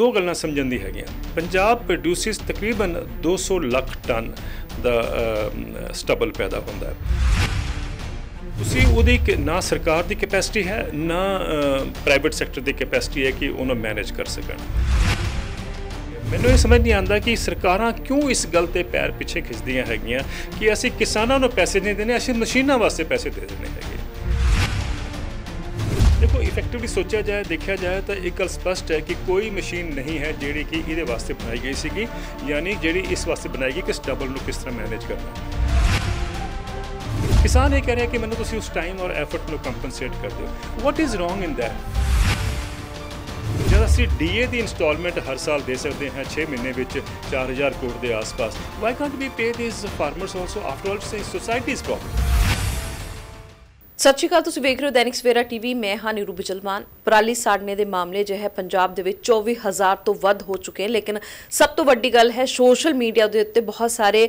ਦੋ ਗੱਲਾਂ ਸਮਝਣ ਦੀ ਹੈਗੀਆਂ ਪੰਜਾਬ ਪ੍ਰੋਡਿਊਸਸ ਤਕਰੀਬਨ 200 ਲੱਖ ਟਨ ਦਾ ਸਟਬਲ ਪੈਦਾ ਹੁੰਦਾ ਹੈ ਤੁਸੀਂ ਉਹਦੀ ਨਾ ਸਰਕਾਰ ਦੀ ਕੈਪੈਸਿਟੀ ਹੈ ਨਾ ਪ੍ਰਾਈਵੇਟ ਸੈਕਟਰ ਦੀ ਕੈਪੈਸਿਟੀ ਹੈ ਕਿ ਉਹਨਾਂ ਮੈਨੇਜ ਕਰ ਸਕਣ ਮੈਨੂੰ ਇਹ ਸਮਝ ਨਹੀਂ ਆਉਂਦਾ ਕਿ ਸਰਕਾਰਾਂ ਕਿਉਂ ਇਸ ਗੱਲ ਤੇ ਪੈਰ ਪਿੱਛੇ ਖਿੱਚਦੀਆਂ ਹੈਗੀਆਂ ਕਿ ਅਸੀਂ ਕਿਸਾਨਾਂ ਨੂੰ ਪੈਸੇ ਨਹੀਂ ਦੇਣੇ ਅਸੀਂ ਮਸ਼ੀਨਾਂ ਵਾਸਤੇ ਪੈਸੇ ਦੇ ਦੇਣੇ ਹੈਗੇ ਦੇਖੋ ਇਫੈਕਟਿਵਲੀ ਸੋਚਿਆ ਜਾਏ ਦੇਖਿਆ ਜਾਏ ਤਾਂ ਇੱਕ ਗੱਲ ਸਪਸ਼ਟ ਹੈ ਕਿ ਕੋਈ ਮਸ਼ੀਨ ਨਹੀਂ ਹੈ ਜਿਹੜੀ ਕਿ ਇਹਦੇ ਵਾਸਤੇ ਬਣਾਈ ਗਈ ਸੀਗੀ ਯਾਨੀ ਜਿਹੜੀ ਇਸ ਵਾਸਤੇ ਬਣਾਈ ਗਈ ਕਿ ਸਟਬਲ ਨੂੰ ਕਿਸ ਤਰ੍ਹਾਂ ਮੈਨੇਜ ਕਰਨਾ ਕਿਸਾਨ ਇਹ ਕਹਿ ਰਿਹਾ ਕਿ ਮੈਨੂੰ ਤੁਸੀਂ ਉਸ ਟਾਈਮ ਔਰ ਐਫਰਟ ਨੂੰ ਕੰਪਨਸੇਟ ਕਰ ਦਿਓ what is wrong in that ਜਦ ਅਸੀਂ ਡੀਏ ਦੀ ਇਨਸਟਾਲਮੈਂਟ ਹਰ ਸਾਲ ਦੇ ਸਕਦੇ ਹਾਂ 6 ਮਹੀਨੇ ਵਿੱਚ 4000 ਕਰੋੜ ਦੇ ਆਸ-ਪਾਸ why can't we pay this farmers also after all say society is problem ਸਤਿ ਸ਼੍ਰੀ ਅਕਾਲ ਤੁਸੀਂ ਵੇਖ ਰਹੇ ਹੋ ਦੈਨਿਕ ਸਵੇਰਾ ਟੀਵੀ ਮੈਂ ਹਾਂ ਨਿਰੂ ਬਜਲਮਾਨ ਪਰਾਲੀ ਸਾੜਨੇ ਦੇ ਮਾਮਲੇ ਜੋ ਹੈ ਪੰਜਾਬ ਦੇ ਵਿੱਚ 24000 ਤੋਂ ਵੱਧ ਹੋ ਚੁੱਕੇ ਹਨ ਲੇਕਿਨ ਸਭ ਤੋਂ ਵੱਡੀ ਗੱਲ ਹੈ ਸੋਸ਼ਲ ਮੀਡੀਆ ਦੇ ਉੱਤੇ ਬਹੁਤ ਸਾਰੇ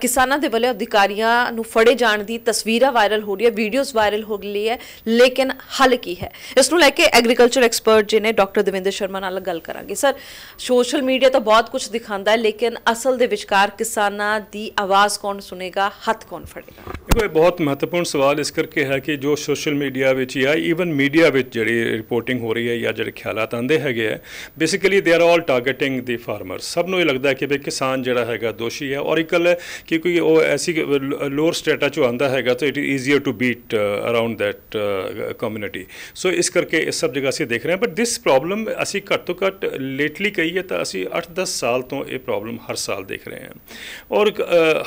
ਕਿਸਾਨਾਂ ਦੇ ਵੱਲੋਂ ਅਧਿਕਾਰੀਆਂ ਨੂੰ ਫੜੇ ਜਾਣ ਦੀ ਤਸਵੀਰਾਂ ਵਾਇਰਲ ਹੋ ਰਹੀ ਹੈ ਵੀਡੀਓਜ਼ ਵਾਇਰਲ ਹੋ ਗਈ ਹੈ ਲੇਕਿਨ ਹੱਲ ਕੀ ਹੈ ਇਸ ਨੂੰ ਲੈ ਕੇ ਐਗਰੀਕਲਚਰ ਐਕਸਪਰਟ ਜੀ ਨੇ ਡਾਕਟਰ ਦਵਿੰਦਰ ਸ਼ਰਮਾ ਨਾਲ ਗੱਲ ਕਰਾਂਗੇ ਸਰ ਸੋਸ਼ਲ ਮੀਡੀਆ ਤਾਂ ਬਹੁਤ ਕੁਝ ਦਿਖਾਉਂਦਾ ਹੈ ਲੇਕਿਨ ਅਸਲ ਦੇ ਵਿਚਕਾਰ ਕਿਸਾਨਾਂ ਦੀ ਆਵਾਜ਼ ਕੌਣ ਸੁਨੇਗਾ ਹੱਥ ਕੌਣ ਫੜੇਗਾ ਦੇਖੋ ਇਹ ਬਹੁਤ ਮਹੱਤਵਪੂਰਨ ਸਵਾਲ ਇਸ ਕਰਕੇ ਹੈ ਕਿ ਜੋ ਸੋਸ਼ਲ ਮੀਡੀਆ ਵਿੱਚ ਜਾਂ ਈਵਨ ਮੀਡੀਆ ਵਿੱਚ ਜਿਹੜੇ ਰਿਪੋਰਟ ਵੋਟਿੰਗ ਹੋ ਰਹੀ ਹੈ ਜਾਂ ਜਿਹੜੇ ਖਿਆਲਾਤ ਆਂਦੇ ਹੈਗੇ ਆ basically they are all targeting the farmer ਸਭ ਨੂੰ ਇਹ ਲੱਗਦਾ ਕਿ ਵੀ ਕਿਸਾਨ ਜਿਹੜਾ ਹੈਗਾ ਦੋਸ਼ੀ ਹੈ ਔਰ ਇਕਲ ਕਿ ਕੋਈ ਉਹ ਐਸੀ ਲੋਅਰ ਸਟੇਟਾ ਚੋਂ ਆਂਦਾ ਹੈਗਾ ਤਾਂ it is easier to beat around that community so ਇਸ ਕਰਕੇ ਇਸ ਸਭ ਜਗ੍ਹਾ ਸੇ ਦੇਖ ਰਹੇ ਹਾਂ ਬਟ ਥਿਸ ਪ੍ਰੋਬਲਮ ਅਸੀਂ ਘੱਟ ਤੋਂ ਘੱਟ ਲੇਟਲੀ ਕਹੀਏ ਤਾਂ ਅਸੀਂ 8-10 ਸਾਲ ਤੋਂ ਇਹ ਪ੍ਰੋਬਲਮ ਹਰ ਸਾਲ ਦੇਖ ਰਹੇ ਹਾਂ ਔਰ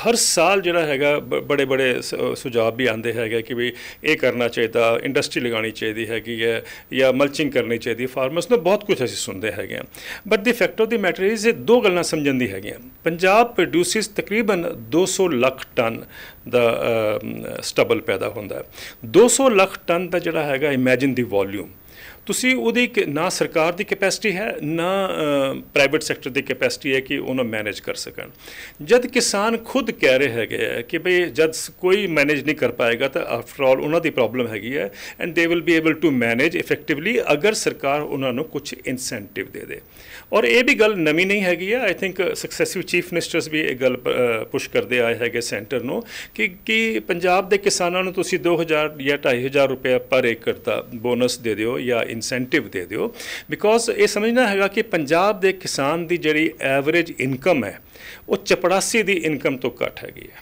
ਹਰ ਸਾਲ ਜਿਹੜਾ ਹੈਗਾ ਬੜੇ ਬੜੇ ਸੁਝਾਅ ਵੀ ਆਂਦੇ ਹੈਗੇ ਕਿ ਵੀ ਇਹ ਕਰਨਾ ਚਾਹੀਦਾ ਇੰਡਸਟਰੀ ਲਗਾਣੀ ਚਾਹੀਦੀ ਹੈਗੀ ਹੈ ਜਾਂ ਮਲਚਿੰਗ ਕਰਨੀ ਚਾਹੀਦੀ ਫਾਰਮਰਸ ਨੂੰ ਬਹੁਤ ਕੁਝ ਅਸੀਂ ਸੁਣਦੇ ਹੈਗੇ ਆ but the fact of the matter is ਇਹ ਦੋ ਗੱਲਾਂ ਸਮਝਣ ਦੀ ਹੈਗੀਆਂ ਪੰਜਾਬ ਪ੍ਰੋਡਿਊਸਸ ਤਕਰੀਬਨ 200 ਲੱਖ ਟਨ ਦਾ ਸਟਬਲ ਪੈਦਾ ਹੁੰਦਾ ਹੈ 200 ਲੱਖ ਟਨ ਦਾ ਜਿਹੜਾ ਹੈਗਾ ਇਮੇਜਿਨ ਦੀ ਵੋਲਿਊਮ ਤੁਸੀਂ ਉਹਦੀ ਨਾ ਸਰਕਾਰ ਦੀ ਕੈਪੈਸਿਟੀ ਹੈ ਨਾ ਪ੍ਰਾਈਵੇਟ ਸੈਕਟਰ ਦੀ ਕੈਪੈਸਿਟੀ ਹੈ ਕਿ ਉਹਨਾਂ ਮੈਨੇਜ ਕਰ ਸਕਣ ਜਦ ਕਿਸਾਨ ਖੁਦ ਕਹਿ ਰਹੇ ਹੈਗੇ ਕਿ ਭਈ ਜਦ ਕੋਈ ਮੈਨੇਜ ਨਹੀਂ ਕਰ ਪਾਏਗਾ ਤਾਂ ਆਫਟਰ ਆਲ ਉਹਨਾਂ ਦੀ ਪ੍ਰੋਬਲਮ ਹੈਗੀ ਹੈ and they will be able to manage effectively ਅਗਰ ਸਰਕਾਰ ਉਹਨਾਂ ਨੂੰ ਕੁਝ ਇਨਸੈਂਟਿਵ ਦੇ ਦੇ ਔਰ ਇਹ ਵੀ ਗੱਲ ਨਵੀਂ ਨਹੀਂ ਹੈਗੀ ਹੈ I think successive chief ministers ਵੀ ਇਹ ਗੱਲ ਪੁਸ਼ ਕਰਦੇ ਆਏ ਹੈਗੇ ਸੈਂਟਰ ਨੂੰ ਕਿ ਕਿ ਪੰਜਾਬ ਦੇ ਕਿਸਾਨਾਂ ਨੂੰ ਤੁਸੀਂ 2000 ਜਾਂ 2500 ਰੁਪਏ ਪਰ ਏਕੜ ਦਾ ਬੋਨਸ ਦੇ ਦਿਓ ਜਾਂ ਇਨਸੈਂਟਿਵ ਦੇ ਦਿਓ ਬਿਕੋਜ਼ ਇਹ ਸਮਝਣਾ ਹੈਗਾ ਕਿ ਪੰਜਾਬ ਦੇ ਕਿਸਾਨ ਦੀ ਜਿਹੜੀ ਐਵਰੇਜ ਇਨਕਮ ਹੈ ਉਹ ਚਪੜਾਸੀ ਦੀ ਇਨਕਮ ਤੋਂ ਘੱਟ ਹੈਗੀ ਹੈ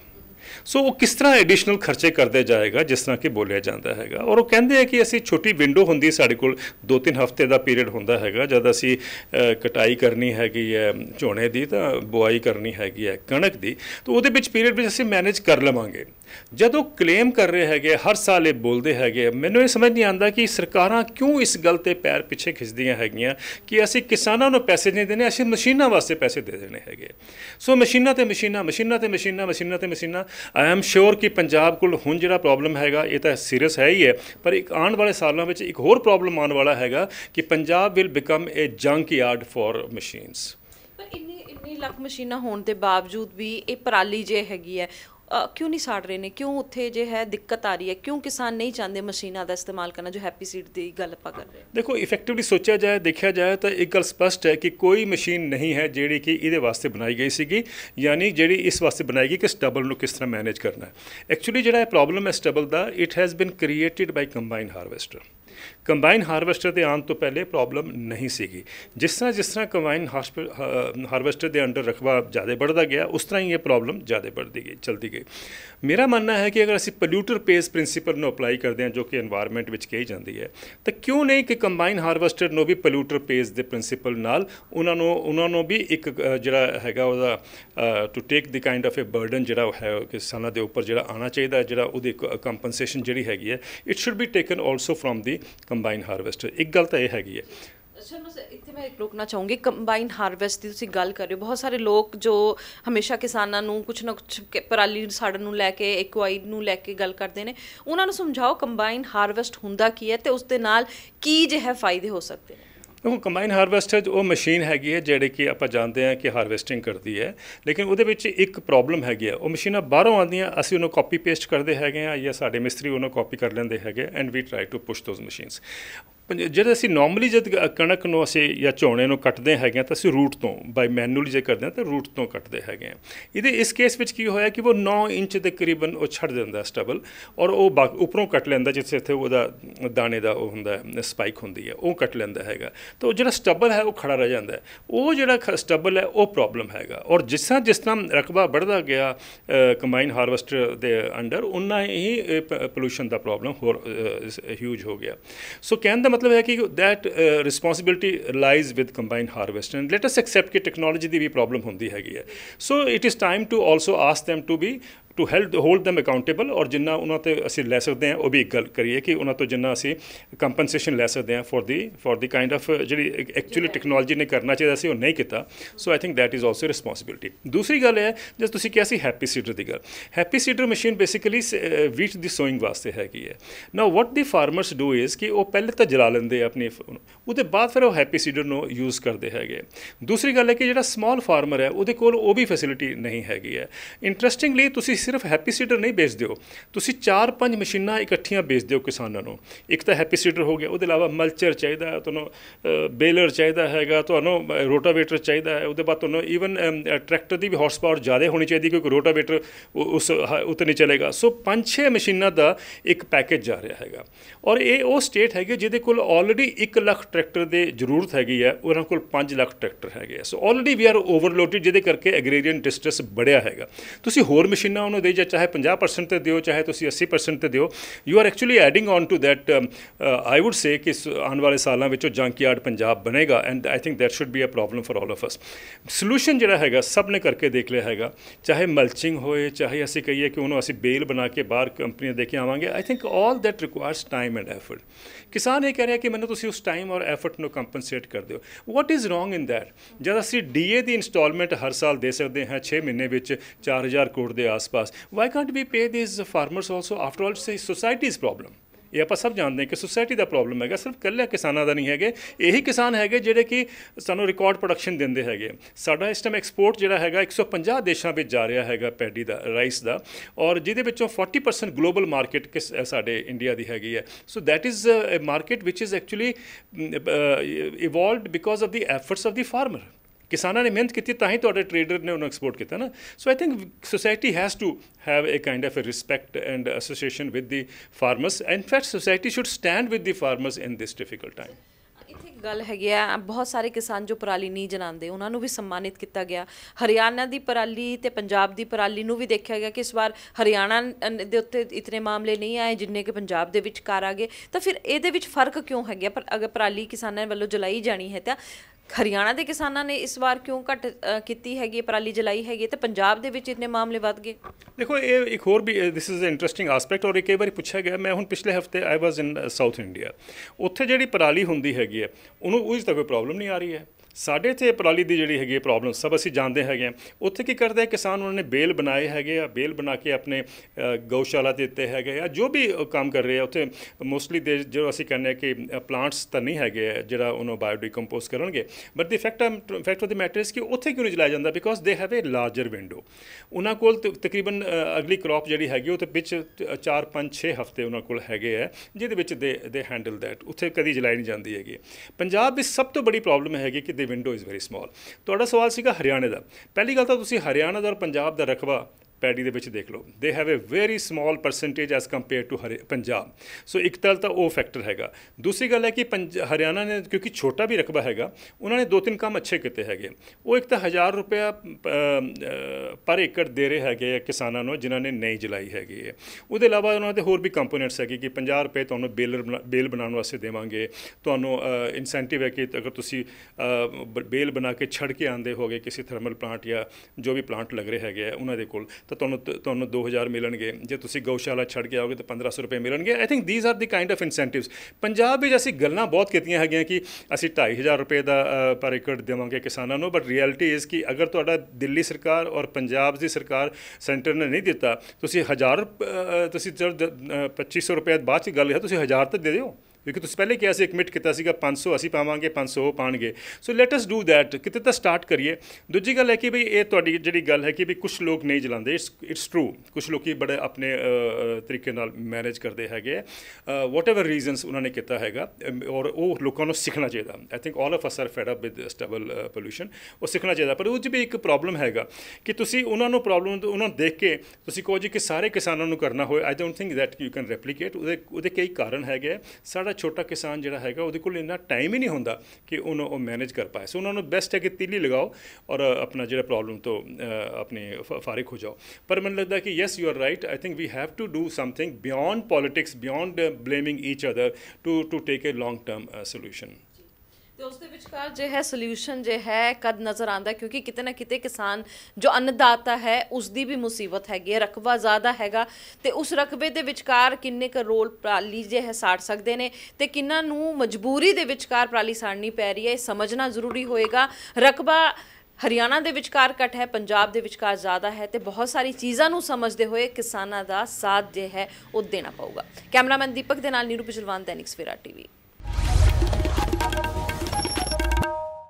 ਸੋ ਉਹ ਕਿਸ ਤਰ੍ਹਾਂ ਐਡੀਸ਼ਨਲ ਖਰਚੇ ਕਰਦੇ ਜਾਏਗਾ ਜਿਸ ਤਰ੍ਹਾਂ ਕਿ ਬੋਲਿਆ ਜਾਂਦਾ ਹੈਗਾ ਔਰ ਉਹ ਕਹਿੰਦੇ ਆ ਕਿ ਅਸੀਂ ਛੋਟੀ ਵਿੰਡੋ ਹੁੰਦੀ ਸਾਡੇ ਕੋਲ 2-3 ਹਫ਼ਤੇ ਦਾ ਪੀਰੀਅਡ ਹੁੰਦਾ ਹੈਗਾ ਜਦ ਅਸੀਂ ਕਟਾਈ ਕਰਨੀ ਹੈਗੀ ਹੈ ਝੋਨੇ ਦੀ ਤਾਂ ਬੁਆਈ ਕਰਨੀ ਹੈਗੀ ਹੈ ਕਣਕ ਦੀ ਤਾਂ ਉਹਦੇ ਵਿੱਚ ਪੀਰੀਅਡ ਵਿੱਚ ਅਸੀਂ ਮੈਨੇਜ ਕਰ ਲਵਾਂਗੇ ਜਦੋਂ ਕਲੇਮ ਕਰ ਰਹੇ ਹੈਗੇ ਹਰ ਸਾਲ ਇਹ ਬੋਲਦੇ ਹੈਗੇ ਮੈਨੂੰ ਇਹ ਸਮਝ ਨਹੀਂ ਆਉਂਦਾ ਕਿ ਸਰਕਾਰਾਂ ਕਿਉਂ ਇਸ ਗੱਲ ਤੇ ਪੈਰ ਪਿੱਛੇ ਖਿੱਚਦੀਆਂ ਹੈਗੀਆਂ ਕਿ ਅਸੀਂ ਕਿਸਾਨਾਂ ਨੂੰ ਪੈਸੇ ਨਹੀਂ ਦੇਣੇ ਅਸੀਂ ਮਸ਼ੀਨਾਂ ਵਾਸਤੇ ਪੈਸੇ ਦੇ ਦੇਣੇ ਹੈਗੇ ਸੋ ਮਸ਼ੀਨਾਂ ਤੇ ਮਸ਼ੀਨਾਂ ਮਸ਼ੀਨਾਂ ਤੇ ਮਸ਼ੀਨਾਂ ਮਸ਼ੀਨਾਂ ਤੇ ਮਸ਼ੀਨਾਂ ਆਈ ਐਮ ਸ਼ੋਰ ਕਿ ਪੰਜਾਬ ਕੋਲ ਹੁਣ ਜਿਹੜਾ ਪ੍ਰੋਬਲਮ ਹੈਗਾ ਇਹ ਤਾਂ ਸੀਰੀਅਸ ਹੈ ਹੀ ਹੈ ਪਰ ਇੱਕ ਆਉਣ ਵਾਲੇ ਸਾਲਾਂ ਵਿੱਚ ਇੱਕ ਹੋਰ ਪ੍ਰੋਬਲਮ ਆਉਣ ਵਾਲਾ ਹੈਗਾ ਕਿ Punjab will become a junkyard for machines ਪਰ ਇੰਨੀ ਇੰਨੀ ਲੱਖ ਮਸ਼ੀਨਾਂ ਹੋਣ ਦੇ ਬਾਵਜੂਦ ਵੀ ਇਹ ਪਰਾਲੀ ਜੇ ਹੈਗੀ ਹੈ ਕਿਉਂ ਨਹੀਂ ਸਾੜ ਰਹੇ ਨੇ ਕਿਉਂ ਉੱਥੇ ਜੇ ਹੈ ਦਿੱਕਤ ਆ ਰਹੀ ਹੈ ਕਿਉਂ ਕਿਸਾਨ ਨਹੀਂ ਚਾਹੁੰਦੇ ਮਸ਼ੀਨਾਂ ਦਾ ਇਸਤੇਮਾਲ ਕਰਨਾ ਜੋ ਹੈਪੀ ਸੀਡ ਦੀ ਗੱਲ ਆਪਾਂ ਕਰ ਰਹੇ ਹਾਂ ਦੇਖੋ ਇਫੈਕਟਿਵਲੀ ਸੋਚਿਆ ਜਾਏ ਦੇਖਿਆ ਜਾਏ ਤਾਂ ਇੱਕ ਗੱਲ ਸਪਸ਼ਟ ਹੈ ਕਿ ਕੋਈ ਮਸ਼ੀਨ ਨਹੀਂ ਹੈ ਜਿਹੜੀ ਕਿ ਇਹਦੇ ਵਾਸਤੇ ਬਣਾਈ ਗਈ ਸੀਗੀ ਯਾਨੀ ਜਿਹੜੀ ਇਸ ਵਾਸਤੇ ਬਣਾਈ ਗਈ ਕਿ ਸਟਬਲ ਨੂੰ ਕਿਸ ਤਰ੍ਹਾਂ ਮੈਨੇਜ ਕਰਨਾ ਹੈ ਐਕਚੁਅਲੀ ਜਿਹੜਾ ਪ੍ਰੋਬਲਮ ਹੈ ਸਟਬਲ ਦਾ it has been created by combine harvester combine harvester ਦੇ ਆਉਣ ਤੋਂ ਪਹਿਲੇ ਪ੍ਰੋਬਲਮ ਨਹੀਂ ਸੀਗੀ ਜਿਸ ਤਰ੍ਹਾਂ ਜਿਸ ਤਰ੍ਹਾਂ ਕੰਬਾਈਨ ਹਾਰਵੈਸਟਰ ਦੇ ਅੰਡਰ ਰਖਵਾ ਜ਼ਿਆਦਾ ਵੱਧਦਾ ਗਿਆ ਉਸ ਤਰ੍ਹਾਂ ਹੀ ਇਹ ਪ੍ਰੋਬਲਮ ਜ਼ਿਆਦਾ ਵੱਧਦੀ ਗਈ ਚਲਦੀ ਗਈ ਮੇਰਾ ਮੰਨਣਾ ਹੈ ਕਿ ਅਗਰ ਅਸੀਂ ਪੋਲਿਊਟਰ ਪੇਸ ਪ੍ਰਿੰਸੀਪਲ ਨੂੰ ਅਪਲਾਈ ਕਰਦੇ ਹਾਂ ਜੋ ਕਿ এনवायरमेंट ਵਿੱਚ ਕਹੀ ਜਾਂਦੀ ਹੈ ਤਾਂ ਕਿਉਂ ਨਹੀਂ ਕਿ ਕੰਬਾਈਨ ਹਾਰਵੈਸਟਰ ਨੂੰ ਵੀ ਪੋਲਿਊਟਰ ਪੇਸ ਦੇ ਪ੍ਰਿੰਸੀਪਲ ਨਾਲ ਉਹਨਾਂ ਨੂੰ ਉਹਨਾਂ ਨੂੰ ਵੀ ਇੱਕ ਜਿਹੜਾ ਹੈਗਾ ਉਹਦਾ to take the kind of a burden ਜਿਹੜਾ ਹੈ ਕਿਸਾਨਾਂ ਦੇ ਉੱਪਰ ਜਿਹੜਾ ਆਣਾ ਚਾਹੀਦਾ ਜਿਹੜਾ ਉਹਦੀ ਕੰਪਨਸੇਸ਼ਨ ਜਿਹੜੀ ਹੈਗੀ ਹੈ it should be taken also from the combine harvester ਇੱਕ ਗੱਲ ਤਾਂ ਇਹ ਹੈਗੀ ਹੈ ਸਰ ਮੈਂ ਇੱਥੇ ਮੈਂ ਰੋਕਣਾ ਚਾਹੂੰਗੀ ਕੰਬਾਈਨ ਹਾਰਵੈਸਟ ਦੀ ਤੁਸੀਂ ਗੱਲ ਕਰ ਰਹੇ ਹੋ ਬਹੁਤ ਸਾਰੇ ਲੋਕ ਜੋ ਹਮੇਸ਼ਾ ਕਿਸਾਨਾਂ ਨੂੰ ਕੁਝ ਨਾ ਕੁਝ ਪਰਾਲੀ ਸਾੜਨ ਨੂੰ ਲੈ ਕੇ ਇਕੁਆਈਡ ਨੂੰ ਲੈ ਕੇ ਗੱਲ ਕਰਦੇ ਨੇ ਉਹਨਾਂ ਨੂੰ ਸਮਝਾਓ ਕੰਬਾਈਨ ਹਾਰਵੈਸਟ ਹੁੰਦਾ ਕੀ ਹੈ ਤੇ ਉਸ ਦੇ ਨਾਲ ਕੀ ਜਿਹੇ ਫਾਇਦੇ ਹੋ ਸਕਦੇ ਨੇ ਉਹ ਕੰਬਾਈਨ ਹਾਰਵੈਸਟਰ ਉਹ ਮਸ਼ੀਨ ਹੈਗੀ ਹੈ ਜਿਹੜੇ ਕਿ ਆਪਾਂ ਜਾਣਦੇ ਹਾਂ ਕਿ ਹਾਰਵੈਸਟਿੰਗ ਕਰਦੀ ਹੈ ਲੇਕਿਨ ਉਹਦੇ ਵਿੱਚ ਇੱਕ ਪ੍ਰੋਬਲਮ ਹੈਗੀ ਹੈ ਉਹ ਮਸ਼ੀਨਾਂ ਬਾਹਰੋਂ ਆਉਂਦੀਆਂ ਅਸੀਂ ਉਹਨੂੰ ਕਾਪੀ ਪੇਸਟ ਕਰਦੇ ਹੈਗੇ ਆ ਜਾਂ ਸਾਡੇ ਮਿਸਤਰੀ ਉਹਨੂੰ ਕਾਪੀ ਕਰ ਲੈਂਦੇ ਹੈਗੇ and we try to push those machines ਜਿਹੜੇ ਅਸੀਂ ਨਾਰਮਲੀ ਜਦ ਕਣਕ ਨੂੰ ਅਸੀਂ ਜਾਂ ਝੋਨੇ ਨੂੰ ਕੱਟਦੇ ਹੈਗੇ ਤਾਂ ਅਸੀਂ ਰੂਟ ਤੋਂ ਬਾਈ ਮੈਨੂਅਲੀ ਜੇ ਕਰਦੇ ਆ ਤਾਂ ਰੂਟ ਤੋਂ ਕੱਟਦੇ ਹੈਗੇ ਆ ਇਹਦੇ ਇਸ ਕੇਸ ਵਿੱਚ ਕੀ ਹੋਇਆ ਕਿ ਉਹ 9 ਇੰਚ ਦੇ ਕਰੀਬਨ ਉਹ ਛੱਡ ਦਿੰਦਾ ਸਟਬਲ ਔਰ ਉਹ ਉੱਪਰੋਂ ਕੱਟ ਲੈਂਦਾ ਜਿੱਥੇ ਇੱਥੇ ਉਹਦਾ ਦਾਣੇ ਦਾ ਉਹ ਹੁੰਦਾ ਹੈ ਸਪਾਈਕ ਹੁੰਦੀ ਹੈ ਉਹ ਕੱਟ ਲੈਂਦਾ ਹੈਗਾ ਤਾਂ ਜਿਹੜਾ ਸਟਬਲ ਹੈ ਉਹ ਖੜਾ ਰਹਿ ਜਾਂਦਾ ਹੈ ਉਹ ਜਿਹੜਾ ਸਟਬਲ ਹੈ ਉਹ ਪ੍ਰੋਬਲਮ ਹੈਗਾ ਔਰ ਜਿਸ ਤਰ੍ਹਾਂ ਜਿਸ ਤਰ੍ਹਾਂ ਰਕਬਾ ਵੱਧਦਾ ਗਿਆ ਕੰਬਾਈਨ ਹਾਰਵੈਸਟਰ ਦੇ ਅੰਡਰ ਉਨਾ ਹੀ ਪੋਲੂਸ਼ਨ ਦਾ ਪ੍ਰੋਬਲਮ ਹੋਰ ਹਿਊਜ ਹੋ ਗਿਆ ਸੋ ਕਹਿੰਦਾ ਮਤਲਬ ਹੈ ਕਿ that responsibility lies with combine harvest and let us accept ਕਿ ਟੈਕਨੋਲੋਜੀ ਦੀ ਵੀ ਪ੍ਰੋਬਲਮ ਹੁੰਦੀ ਹੈਗੀ ਹੈ so it is time to also ask them to be to help hold them accountable ਔਰ ਜਿੰਨਾ ਉਹਨਾਂ ਤੇ ਅਸੀਂ ਲੈ ਸਕਦੇ ਹਾਂ ਉਹ ਵੀ ਗੱਲ ਕਰੀਏ ਕਿ ਉਹਨਾਂ ਤੋਂ ਜਿੰਨਾ ਅਸੀਂ ਕੰਪਨਸੇਸ਼ਨ ਲੈ ਸਕਦੇ ਹਾਂ for the for the kind of ਜਿਹੜੀ ਐਕਚੁਅਲੀ ਟੈਕਨੋਲੋਜੀ ਨੇ ਕਰਨਾ ਚਾਹੀਦਾ ਸੀ ਉਹ ਨਹੀਂ ਕੀਤਾ so I think that is also responsibility ਦੂਸਰੀ ਗੱਲ ਹੈ ਜੇ ਤੁਸੀਂ ਕਿਹਾ ਸੀ ਹੈਪੀ ਸੀਡਰ ਦੀ ਗੱਲ happy seeder machine basically wheat ਦੀ ਸੋਇੰਗ ਵਾਸਤੇ ਹੈਗੀ ਹੈ now what the farmers do is ਕਿ ਉਹ ਪਹਿਲੇ ਤਾਂ ਚਲਾ ਲੈਂਦੇ ਆਪਣੀ ਉਹਦੇ ਬਾਅਦ ਫਿਰ ਉਹ ਹੈਪੀ ਸੀਡਰ ਨੂੰ ਯੂਜ਼ ਕਰਦੇ ਹੈਗੇ ਦੂਸਰੀ ਗੱਲ ਹੈ ਕਿ ਜਿਹੜਾ ਸਮਾਲ ਫਾਰਮਰ ਹੈ ਉਹਦੇ ਕੋਲ ਉਹ ਵੀ ਫੈਸਿਲਿਟੀ ਨਹੀਂ ਹੈਗੀ ਹੈ ਇੰਟਰਸਟਿੰਗਲੀ ਤੁਸੀਂ ਸਿਰਫ ਹੈਪੀ ਸੀਡਰ ਨਹੀਂ ਵੇਚਦੇ ਹੋ ਤੁਸੀਂ 4-5 ਮਸ਼ੀਨਾਂ ਇਕੱਠੀਆਂ ਵੇਚਦੇ ਹੋ ਕਿਸਾਨਾਂ ਨੂੰ ਇੱਕ ਤਾਂ ਹੈਪੀ ਸੀਡਰ ਹੋ ਗਿਆ ਉਹਦੇ ਇਲਾਵਾ ਮਲਚਰ ਚਾਹੀਦਾ ਤੁਹਾਨੂੰ ਬੇਲਰ ਚਾਹੀਦਾ ਹੈਗਾ ਤੁਹਾਨੂੰ ਰੋਟਾਵੇਟਰ ਚਾਹੀਦਾ ਹੈ ਉਹਦੇ ਬਾਅਦ ਤੁਹਾਨੂੰ ਈਵਨ ਟਰੈਕਟਰ ਦੀ ਵੀ ਹਾਰਸ ਪਾਵਰ ਜ਼ਿਆਦਾ ਹੋਣੀ ਚਾਹੀਦੀ ਕਿਉਂਕਿ ਰੋਟਾਵੇਟਰ ਉਸ ਉਤਨੇ ਚਲੇਗਾ ਸੋ 5-6 ਮਸ਼ੀਨਾਂ ਦਾ ਇੱਕ ਪੈਕੇਜ ਜਾ ਰਿਹਾ ਹੈਗਾ ਔਰ ਇਹ ਉਹ ਸਟੇਟ ਹੈਗੇ ਜਿਹਦੇ ਕੋਲ ਆਲਰੇਡੀ 1 ਲੱਖ ਟਰੈਕਟਰ ਦੇ ਜ਼ਰੂਰਤ ਹੈਗੀ ਹੈ ਉਹਨਾਂ ਕੋਲ 5 ਲੱਖ ਟਰੈਕਟਰ ਹੈਗੇ ਆ so already we are overloaded ਜਿਹਦੇ ਕਰਕੇ ਐਗਰੀਰੀਅਨ ਡਿਸਟ੍ਰੈਸ ਬੜਿਆ ਹੈਗਾ ਤੁਸੀਂ ਹੋਰ ਮਸ਼ੀਨਾਂ ਉਹਨੂੰ ਦੇ ਜਾਂ ਚਾਹੇ 50% ਤੇ ਦਿਓ ਚਾਹੇ ਤੁਸੀਂ 80% ਤੇ ਦਿਓ you are actually adding on to that I would say ਕਿ ਆਉਣ ਵਾਲੇ ਸਾਲਾਂ ਵਿੱਚ ਉਹ ਜੰਕਯਾਰਡ ਪੰਜਾਬ ਬਣੇਗਾ and I think that should be a problem for all of us solution ਜਿਹੜਾ ਹੈਗਾ ਸਭ ਨੇ ਕਰਕੇ ਦੇਖ ਲਿਆ ਹੈਗਾ ਚਾਹੇ ਮਲਚਿੰਗ ਹੋਏ ਚਾਹੇ ਅਸੀਂ ਕਹੀਏ ਕਿ ਉਹਨੂੰ ਅਸੀਂ ਬੇਲ ਬਣਾ ਕੇ ਬਾਹਰ ਕੰਪਨੀਆਂ ਦੇ ਕੇ ਆਵਾਂਗੇ I think all that requires time and effort ਕਿਸਾਨ ਇੱਕ ਕਹਿ ਰਿਹਾ ਕਿ ਮੈਨੂੰ ਤੁਸੀਂ ਉਸ ਟਾਈਮ ਔਰ ਐਫਰਟ ਨੂੰ ਕੰਪਨਸੇਟ ਕਰ ਦਿਓ what is wrong in that ਜਦ ਅਸੀਂ ਡੀਏ ਦੀ ਇਨਸਟਾਲਮੈਂਟ ਹਰ ਸਾਲ ਦੇ ਸਕਦੇ ਹਾਂ 6 ਮਹੀਨੇ ਵਿੱਚ 4000 ਕਰੋੜ ਦੇ ਆਸ-ਪਾਸ why can't we pay these farmers also after all say society's problem ਇਹ ਆਪਾਂ ਸਭ ਜਾਣਦੇ ਹਾਂ ਕਿ ਸੋਸਾਇਟੀ ਦਾ ਪ੍ਰੋਬਲਮ ਹੈਗਾ ਸਿਰਫ ਕੱਲੇ ਕਿਸਾਨਾਂ ਦਾ ਨਹੀਂ ਹੈਗੇ ਇਹੀ ਕਿਸਾਨ ਹੈਗੇ ਜਿਹੜੇ ਕਿ ਸਾਨੂੰ ਰਿਕਾਰਡ ਪ੍ਰੋਡਕਸ਼ਨ ਦਿੰਦੇ ਹੈਗੇ ਸਾਡਾ ਇਸ ਟਾਈਮ ਐਕਸਪੋਰਟ ਜਿਹੜਾ ਹੈਗਾ 150 ਦੇਸ਼ਾਂ ਵਿੱਚ ਜਾ ਰਿਹਾ ਹੈਗਾ ਪੈਡੀ ਦਾ ਰਾਈਸ ਦਾ ਔਰ ਜਿਹਦੇ ਵਿੱਚੋਂ 40% ਗਲੋਬਲ ਮਾਰਕੀਟ ਕਿਸ ਸਾਡੇ ਇੰਡੀਆ ਦੀ ਹੈਗੀ ਹੈ so that is a market which is actually evolved because of the efforts of the farmer ਕਿਸਾਨਾਂ ਨੇ ਮਿਹਨਤ ਕੀਤੀ ਤਾਂ ਹੀ ਤੁਹਾਡੇ ਟਰੇਡਰ ਨੇ ਉਹਨੂੰ ਐਕਸਪੋਰਟ ਕੀਤਾ ਨਾ so I think society has to have a kind of a respect and association with the farmers and fact society should stand with the farmers in this difficult time ਇੱਥੇ ਗੱਲ ਹੈਗੀ ਆ ਬਹੁਤ ਸਾਰੇ ਕਿਸਾਨ ਜੋ ਪਰਾਲੀ ਨਹੀਂ ਜਲਾਉਂਦੇ ਉਹਨਾਂ ਨੂੰ ਵੀ ਸਨਮਾਨਿਤ ਕੀਤਾ ਗਿਆ ਹਰਿਆਣਾ ਦੀ ਪਰਾਲੀ ਤੇ ਪੰਜਾਬ ਦੀ ਪਰਾਲੀ ਨੂੰ ਵੀ ਦੇਖਿਆ ਗਿਆ ਕਿ ਇਸ ਵਾਰ ਹਰਿਆਣਾ ਦੇ ਉੱਤੇ ਇਤਨੇ ਮਾਮਲੇ ਨਹੀਂ ਆਏ ਜਿੰਨੇ ਕਿ ਪੰਜਾਬ ਦੇ ਵਿੱਚ ਕਰ ਆ ਗਏ ਤਾਂ ਫਿਰ ਇਹਦੇ ਵਿੱਚ ਫਰਕ ਕਿਉਂ ਹੈ ਗਿਆ ਪਰ ਅਗਰ ਪਰਾਲੀ ਕਿਸਾਨਾਂ ਵੱਲੋਂ ਜਲਾਈ ਜਾਣੀ ਹੈ ਤਾਂ ਹਰਿਆਣਾ ਦੇ ਕਿਸਾਨਾਂ ਨੇ ਇਸ ਵਾਰ ਕਿਉਂ ਘਟ ਕੀਤੀ ਹੈਗੀ ਪਰਾਲੀ ਜਲਾਈ ਹੈਗੀ ਤੇ ਪੰਜਾਬ ਦੇ ਵਿੱਚ ਇੰਨੇ ਮਾਮਲੇ ਵੱਧ ਗਏ ਦੇਖੋ ਇਹ ਇੱਕ ਹੋਰ ਵੀ this is a interesting aspect ਔਰ ਇਹ ਕਈ ਵਾਰੀ ਪੁੱਛਿਆ ਗਿਆ ਮੈਂ ਹੁਣ ਪਿਛਲੇ ਹਫਤੇ ਆਈ ਵਾਸ ਇਨ ਸਾਊਥ ਇੰਡੀਆ ਉੱਥੇ ਜਿਹੜੀ ਪਰਾਲੀ ਹੁੰਦੀ ਹੈਗੀ ਹੈ ਉਹਨੂੰ ਉਸ ਦਾ ਕੋਈ ਪ੍ਰੋਬਲਮ ਨਹੀਂ ਆ ਰਹੀ ਹੈ ਸਾਡੇ ਇੱਥੇ ਪਰਾਲੀ ਦੀ ਜਿਹੜੀ ਹੈਗੀ ਪ੍ਰੋਬਲਮ ਸਭ ਅਸੀਂ ਜਾਣਦੇ ਹੈਗੇ ਆ ਉੱਥੇ ਕੀ ਕਰਦੇ ਕਿਸਾਨ ਉਹਨਾਂ ਨੇ ਬੇਲ ਬਣਾਏ ਹੈਗੇ ਆ ਬੇਲ ਬਣਾ ਕੇ ਆਪਣੇ ਗਊਸ਼ਾਲਾ ਦੇ ਉੱਤੇ ਹੈਗੇ ਆ ਜੋ ਵੀ ਕੰਮ ਕਰ ਰਹੇ ਆ ਉੱਥੇ ਮੋਸਟਲੀ ਦੇ ਜੋ ਅਸੀਂ ਕਹਿੰਦੇ ਕਿ ਪਲਾਂਟਸ ਤਾਂ ਨਹੀਂ ਹੈਗੇ ਜਿਹੜਾ ਉਹਨੂੰ ਬਾਇਓਡੀਕੰਪੋਜ਼ ਕਰਨਗੇ but the fact fact of the matter is ਕਿ ਉੱਥੇ ਕਿਉਂ ਨਹੀਂ ਜਲਾਇਆ ਜਾਂਦਾ ਬਿਕੋਜ਼ ਦੇ ਹੈਵ ਅ ਲਾਰਜਰ ਵਿੰਡੋ ਉਹਨਾਂ ਕੋਲ ਤਕਰੀਬਨ ਅਗਲੀ ਕ੍ਰੌਪ ਜਿਹੜੀ ਹੈਗੀ ਉਹ ਤੇ ਵਿੱਚ 4 5 6 ਹਫ਼ਤੇ ਉਹਨਾਂ ਕੋਲ ਹੈਗੇ ਆ ਜਿਹਦੇ ਵਿੱਚ ਦੇ ਦੇ ਹੈਂਡਲ ਦੈਟ ਉੱਥੇ ਕਦੀ ਜਲਾਈ ਨਹੀਂ ਜਾਂਦੀ ਹੈਗੀ ਪੰਜਾਬ ਵਿੱਚ ਸਭ ਤੋਂ ਬੜੀ ਪ੍ਰੋਬਲਮ ਹੈਗੀ ਕਿ the window is very small ਤੁਹਾਡਾ ਸਵਾਲ ਸੀਗਾ ਹਰਿਆਣੇ ਦਾ ਪਹਿਲੀ ਗੱਲ ਤਾਂ ਤੁਸੀਂ ਹਰਿਆਣਾ ਦਾ ਔਰ ਪੰਜਾਬ ਦਾ ਰਕਬਾ ਪੈਡੀ ਦੇ ਵਿੱਚ ਦੇਖ ਲਓ they have a very small percentage as compare to Punjab so ਇੱਕ ਤਰ੍ਹਾਂ ਤਾਂ ਉਹ ਫੈਕਟਰ ਹੈਗਾ ਦੂਸਰੀ ਗੱਲ ਹੈ ਕਿ ਹਰਿਆਣਾ ਨੇ ਕਿਉਂਕਿ ਛੋਟਾ ਵੀ ਰਕਬਾ ਹੈਗਾ ਉਹਨਾਂ ਨੇ ਦੋ ਤਿੰਨ ਕੰਮ ਅੱਛੇ ਕੀਤੇ ਹੈਗੇ ਉਹ ਇੱਕ ਤਾਂ 1000 ਰੁਪਏ ਪਰ ਏਕੜ ਦੇ ਰਹੇ ਹੈਗੇ ਕਿਸਾਨਾਂ ਨੂੰ ਜਿਨ੍ਹਾਂ ਨੇ ਨਹੀਂ ਜਲਾਈ ਹੈਗੀ ਹੈ ਉਹਦੇ ਇਲਾਵਾ ਉਹਨਾਂ ਦੇ ਹੋਰ ਵੀ ਕੰਪੋਨੈਂਟਸ ਹੈਗੇ ਕਿ 50 ਰੁਪਏ ਤੁਹਾਨੂੰ ਬੇਲਰ ਬੇਲ ਬਣਾਉਣ ਵਾਸਤੇ ਦੇਵਾਂਗੇ ਤੁਹਾਨੂੰ ਇਨਸੈਂਟਿਵ ਹੈ ਕਿ ਅਗਰ ਤੁਸੀਂ ਬੇਲ ਬਣਾ ਕੇ ਛੜ ਕੇ ਆਂਦੇ ਹੋਗੇ ਕਿਸੇ ਥਰਮਲ ਪਲਾਂਟ ਜਾਂ ਜੋ ਵੀ ਪਲਾਂਟ ਲੱਗ ਰਹੇ ਹੈਗੇ ਉਹਨਾਂ ਦੇ ਕੋਲ ਤਾਂ ਤੁਹਾਨੂੰ ਤੁਹਾਨੂੰ 2000 ਮਿਲਣਗੇ ਜੇ ਤੁਸੀਂ ਗਊਸ਼ਾਲਾ ਛੱਡ ਕੇ ਆਓਗੇ ਤਾਂ 1500 ਰੁਪਏ ਮਿਲਣਗੇ I think these are the kind of incentives Punjab ਵਿੱਚ ਅਸੀਂ ਗੱਲਾਂ ਬਹੁਤ ਕੀਤੀਆਂ ਹੈਗੀਆਂ ਕਿ ਅਸੀਂ 2500 ਰੁਪਏ ਦਾ ਪਰ ਏਕੜ ਦੇਵਾਂਗੇ ਕਿਸਾਨਾਂ ਨੂੰ ਬਟ ਰਿਐਲਿਟੀ ਇਜ਼ ਕਿ ਅਗਰ ਤੁਹਾਡਾ ਦਿੱਲੀ ਸਰਕਾਰ ਔਰ ਪੰਜਾਬ ਦੀ ਸਰਕਾਰ ਸੈਂਟਰ ਨੇ ਨਹੀਂ ਦਿੱਤਾ ਤੁਸੀਂ 1000 ਤੁਸੀਂ 2500 ਰੁਪਏ ਬਾਅਦ ਚ ਗੱਲ ਹੈ ਤੁਸੀਂ 1000 ਤਾਂ ਦੇ ਦਿਓ ਕਿਉਂਕਿ ਤੁਸੀਂ ਪਹਿਲੇ ਕਿਹਾ ਸੀ ਇੱਕ ਮਿੰਟ ਕੀਤਾ ਸੀਗਾ 500 ਅਸੀਂ ਪਾਵਾਂਗੇ 500 ਪਾਣਗੇ so let us do that ਕਿਤੇ ਤਾਂ ਸਟਾਰਟ ਕਰੀਏ ਦੂਜੀ ਗੱਲ ਹੈ ਕਿ ਭਈ ਇਹ ਤੁਹਾਡੀ ਜਿਹੜੀ ਗੱਲ ਹੈ ਕਿ ਭਈ ਕੁਝ ਲੋਕ ਨਹੀਂ ਜਲਾਉਂਦੇ ਇਟਸ ਇਟਸ ਟਰੂ ਕੁਝ ਲੋਕੀ ਬੜੇ ਆਪਣੇ ਤਰੀਕੇ ਨਾਲ ਮੈਨੇਜ ਕਰਦੇ ਹੈਗੇ ਵਾਟ ਏਵਰ ਰੀਜ਼ਨਸ ਉਹਨਾਂ ਨੇ ਕੀਤਾ ਹੈਗਾ ਔਰ ਉਹ ਲੋਕਾਂ ਨੂੰ ਸਿੱਖਣਾ ਚਾਹੀਦਾ I think all of us are fed up with stubble pollution ਉਹ ਸਿੱਖਣਾ ਚਾਹੀਦਾ ਪਰ ਉਹ ਜੀ ਵੀ ਇੱਕ ਪ੍ਰੋਬਲਮ ਹੈਗਾ ਕਿ ਤੁਸੀਂ ਉਹਨਾਂ ਨੂੰ ਪ੍ਰੋਬਲਮ ਉਹਨਾਂ ਨੂੰ ਦੇਖ ਕੇ ਤੁਸੀਂ ਕਹੋ ਜੀ ਕਿ ਸਾਰੇ ਕਿਸਾਨਾਂ ਨੂੰ ਕਰਨਾ ਹੋਏ I don't think that you can replicate ਉਹਦੇ ਉਹਦੇ ਕਈ ਕਾਰਨ ਹੈਗੇ ਸਾਡਾ ਸਾਰਾ ਛੋਟਾ ਕਿਸਾਨ ਜਿਹੜਾ ਹੈਗਾ ਉਹਦੇ ਕੋਲ ਇੰਨਾ ਟਾਈਮ ਹੀ ਨਹੀਂ ਹੁੰਦਾ ਕਿ ਉਹਨੂੰ ਉਹ ਮੈਨੇਜ ਕਰ ਪਾਏ ਸੋ ਉਹਨਾਂ ਨੂੰ ਬੈਸਟ ਹੈ ਕਿ ਤੀਲੀ ਲਗਾਓ ਔਰ ਆਪਣਾ ਜਿਹੜਾ ਪ੍ਰੋਬਲਮ ਤੋਂ ਆਪਣੇ ਫਾਰਿਕ ਹੋ ਜਾਓ ਪਰ ਮੈਨੂੰ ਲੱਗਦਾ ਕਿ yes you are right I think we have to do something beyond politics beyond blaming each other to to take a long term solution ਤੇ ਉਸ ਦੇ ਵਿਚਕਾਰ ਜੇ ਹੈ ਸੋਲੂਸ਼ਨ ਜੇ ਹੈ ਕਦ ਨਜ਼ਰ ਆਂਦਾ ਕਿਉਂਕਿ ਕਿਤੇ ਨਾ ਕਿਤੇ ਕਿਸਾਨ ਜੋ ਅੰਨਦਾਤਾ ਹੈ ਉਸ ਦੀ ਵੀ ਮੁਸੀਬਤ ਹੈਗੀ ਹੈ ਰਕਬਾ ਜ਼ਿਆਦਾ ਹੈਗਾ ਤੇ ਉਸ ਰਕਬੇ ਦੇ ਵਿਚਕਾਰ ਕਿੰਨੇ ਕ ਰੋਲ ਪ੍ਰਾਲੀ ਜੇ ਹੈ ਸਾੜ ਸਕਦੇ ਨੇ ਤੇ ਕਿੰਨਾਂ ਨੂੰ ਮਜਬੂਰੀ ਦੇ ਵਿਚਕਾਰ ਪ੍ਰਾਲੀ ਸਾੜਨੀ ਪੈ ਰਹੀ ਹੈ ਇਹ ਸਮਝਣਾ ਜ਼ਰੂਰੀ ਹੋਏਗਾ ਰਕਬਾ ਹਰਿਆਣਾ ਦੇ ਵਿਚਕਾਰ ਘਟ ਹੈ ਪੰਜਾਬ ਦੇ ਵਿਚਕਾਰ ਜ਼ਿਆਦਾ ਹੈ ਤੇ ਬਹੁਤ ਸਾਰੀ ਚੀਜ਼ਾਂ ਨੂੰ ਸਮਝਦੇ ਹੋਏ ਕਿਸਾਨਾਂ ਦਾ ਸਾਥ ਜੇ ਹੈ ਉਹ ਦੇਣਾ ਪਊਗਾ ਕੈਮਰਾਮੈਨ ਦੀਪਕ ਦੇ ਨਾਲ ਨੀਰੂ ਪਿਛਲਵਾਨ ਦੈਨਿਕ ਸਵੇਰਾ ਟੀਵੀ